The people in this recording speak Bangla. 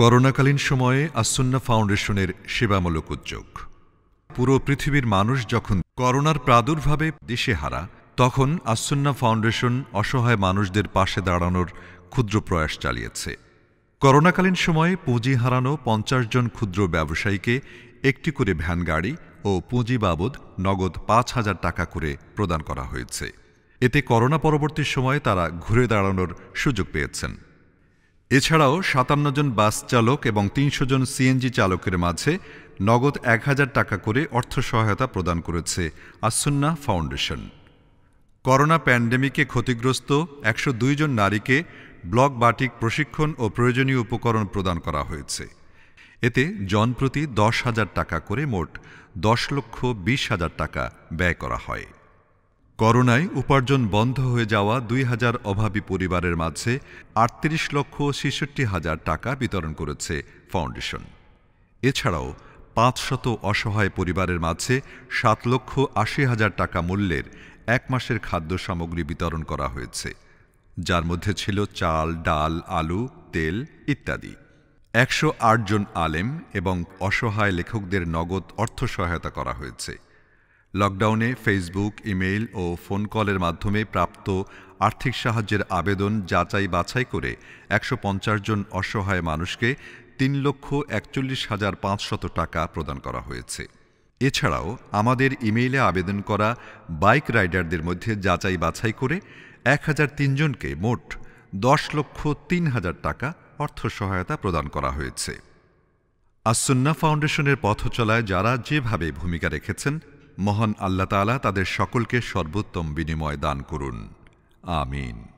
করোনাকালীন সময়ে আসন্না ফাউন্ডেশনের সেবামূলক উদ্যোগ পুরো পৃথিবীর মানুষ যখন করোনার প্রাদুর্ভাবে দেশে হারা তখন আসন্না ফাউন্ডেশন অসহায় মানুষদের পাশে দাঁড়ানোর ক্ষুদ্র প্রয়াস চালিয়েছে করোনাকালীন সময়ে পুঁজি হারানো পঞ্চাশ জন ক্ষুদ্র ব্যবসায়ীকে একটি করে ভ্যান গাড়ি ও পুঁজি বাবদ নগদ পাঁচ হাজার টাকা করে প্রদান করা হয়েছে এতে করোনা পরবর্তী সময়ে তারা ঘুরে দাঁড়ানোর সুযোগ পেয়েছেন এছাড়াও সাতান্ন জন বাস চালক এবং তিনশো জন সিএনজি চালকের মাঝে নগদ এক হাজার টাকা করে অর্থ সহায়তা প্রদান করেছে আসুন্না ফাউন্ডেশন করোনা প্যান্ডেমিকে ক্ষতিগ্রস্ত একশো জন নারীকে ব্লক বাটিক প্রশিক্ষণ ও প্রয়োজনীয় উপকরণ প্রদান করা হয়েছে এতে জনপ্রতি দশ হাজার টাকা করে মোট দশ লক্ষ বিশ হাজার টাকা ব্যয় করা হয় করোনায় উপার্জন বন্ধ হয়ে যাওয়া দুই হাজার অভাবী পরিবারের মাঝে আটত্রিশ লক্ষ ছেষট্টি হাজার টাকা বিতরণ করেছে ফাউন্ডেশন এছাড়াও পাঁচশত অসহায় পরিবারের মাঝে সাত লক্ষ আশি হাজার টাকা মূল্যের এক মাসের খাদ্য সামগ্রী বিতরণ করা হয়েছে যার মধ্যে ছিল চাল ডাল আলু তেল ইত্যাদি একশো জন আলেম এবং অসহায় লেখকদের নগদ অর্থ সহায়তা করা হয়েছে লকডাউনে ফেসবুক ইমেইল ও ফোন কলের মাধ্যমে প্রাপ্ত আর্থিক সাহায্যের আবেদন যাচাই বাছাই করে একশো জন অসহায় মানুষকে তিন লক্ষ একচল্লিশ হাজার পাঁচশত টাকা প্রদান করা হয়েছে এছাড়াও আমাদের ইমেইলে আবেদন করা বাইক রাইডারদের মধ্যে যাচাই বাছাই করে এক হাজার তিনজনকে মোট দশ লক্ষ তিন হাজার টাকা অর্থ সহায়তা প্রদান করা হয়েছে আসুন্না ফাউন্ডেশনের পথ চলায় যারা যেভাবে ভূমিকা রেখেছেন মহান আল্লাহ তালা তাদের সকলকে সর্বোত্তম বিনিময় দান করুন আমিন